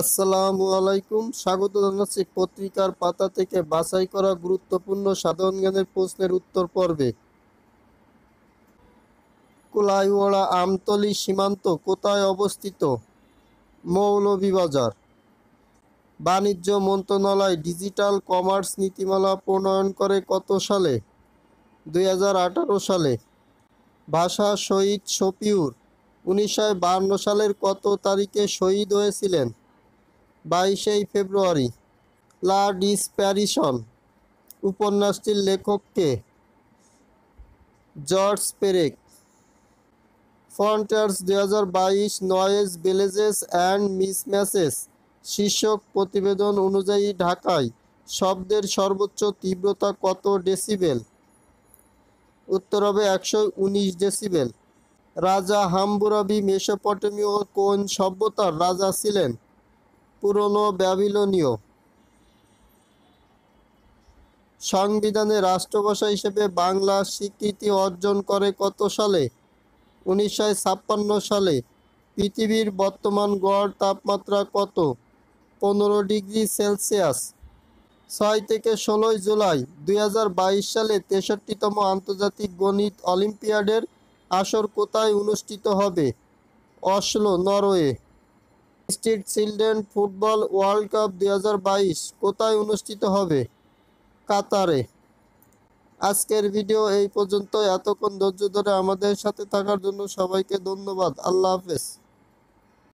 আসসালামু আলাইকুম স্বাগত জানাচ্ছি পত্রিকার পাতা থেকে বাছাই করা গুরুত্বপূর্ণ সাধারণ জ্ঞানের প্রশ্নের উত্তর পর্বে কুলাইওয়াড়া আমতলি সীমান্ত কোথায় অবস্থিত মৌলভীবাজার বাণিজ্য মন্ত্রণালয় ডিজিটাল কমার্স নীতিমালা প্রণয়ন করে কত সালে দুই সালে ভাষা শহীদ শপিউর উনিশশো সালের কত তারিখে শহীদ হয়েছিলেন বাইশেই ফেব্রুয়ারি লা ডিসপ্যারিশন উপন্যাসটির লেখককে জর্জ পেরেক ফ্রন্টার্স দু হাজার বাইশ নয়েজ ভিলেজেস অ্যান্ড মিসম্যাসেস শীর্ষক প্রতিবেদন অনুযায়ী ঢাকায় শব্দের সর্বোচ্চ তীব্রতা কত ডেসিবেল উত্তর হবে একশো উনিশ ডেসিবেল রাজা হাম্বুরাবি মেসোপটেমীয় কোন সভ্যতার রাজা ছিলেন পুরনো ব্যাবিলনীয় সংবিধানে রাষ্ট্রভাষা হিসেবে বাংলা স্বীকৃতি অর্জন করে কত সালে উনিশশো সালে পৃথিবীর বর্তমান গড় তাপমাত্রা কত পনেরো ডিগ্রি সেলসিয়াস ছয় থেকে ষোলোই জুলাই দুই সালে তেষট্টিতম আন্তর্জাতিক গণিত অলিম্পিয়াডের আসর কোথায় অনুষ্ঠিত হবে Oslo Norway state children football world cup দুই কোথায় অনুষ্ঠিত হবে কাতারে আজকের ভিডিও এই পর্যন্ত এতক্ষণ ধৈর্য ধরে আমাদের সাথে থাকার জন্য সবাইকে ধন্যবাদ আল্লাহ হাফেজ